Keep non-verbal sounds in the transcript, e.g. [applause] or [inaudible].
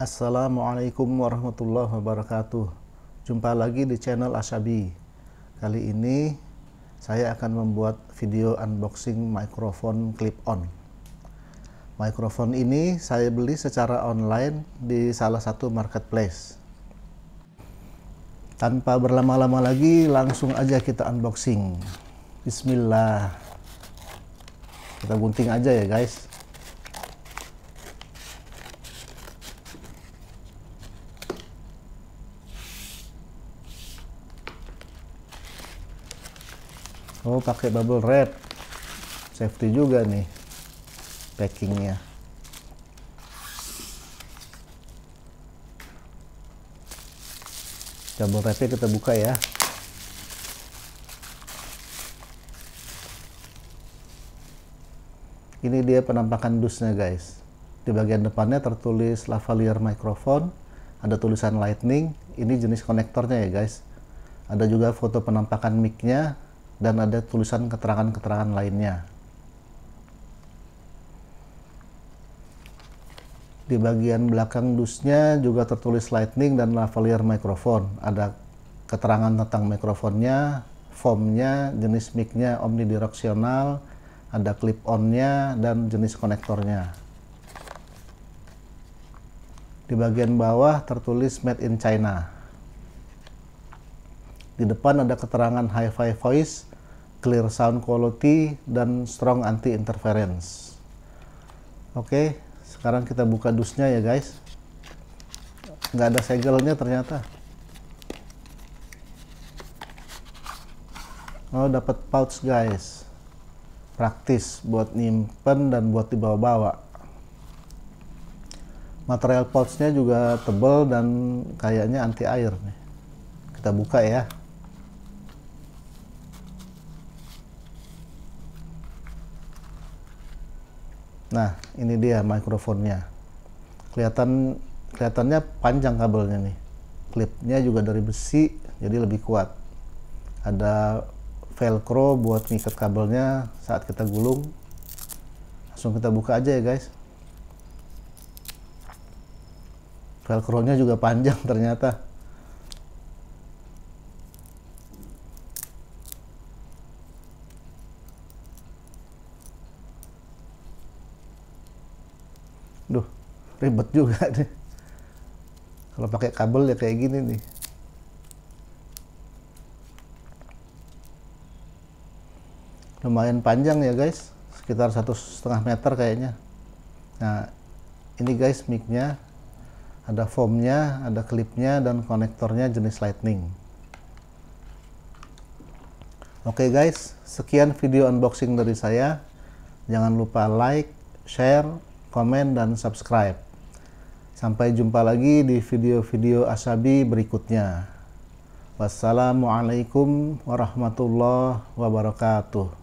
Assalamualaikum warahmatullahi wabarakatuh. Jumpa lagi di channel Asabi. Kali ini saya akan membuat video unboxing mikrofon clip-on. Mikrofon ini saya beli secara online di salah satu marketplace. Tanpa berlama-lama lagi, langsung aja kita unboxing. Bismillah. Kita gunting aja ya guys. oh pakai bubble wrap safety juga nih packingnya Bubble wrap kita buka ya ini dia penampakan dusnya guys di bagian depannya tertulis lavalier microphone ada tulisan lightning ini jenis konektornya ya guys ada juga foto penampakan mic-nya dan ada tulisan keterangan-keterangan lainnya. Di bagian belakang dusnya juga tertulis lightning dan lavalier microphone. Ada keterangan tentang mikrofonnya, formnya, jenis micnya omnidireksional, ada clip-onnya, dan jenis konektornya. Di bagian bawah tertulis Made in China. Di depan ada keterangan hi-fi voice clear sound quality dan strong anti interference oke sekarang kita buka dusnya ya guys nggak ada segelnya ternyata oh dapat pouch guys praktis buat nyimpen dan buat dibawa-bawa material pouchnya juga tebal dan kayaknya anti air nih kita buka ya Nah, ini dia mikrofonnya. Kelihatan kelihatannya panjang kabelnya nih. Klipnya juga dari besi, jadi lebih kuat. Ada velcro buat ngikat kabelnya saat kita gulung. Langsung kita buka aja ya guys. Velcro-nya juga panjang [laughs] ternyata. Duh, ribet juga [laughs] nih. Kalau pakai kabel ya kayak gini nih. Lumayan panjang ya guys, sekitar satu setengah meter kayaknya. Nah, ini guys micnya, ada foamnya, ada klipnya, dan konektornya jenis lightning. Oke okay guys, sekian video unboxing dari saya. Jangan lupa like, share, komen, dan subscribe. Sampai jumpa lagi di video-video Asabi berikutnya. Wassalamualaikum warahmatullahi wabarakatuh.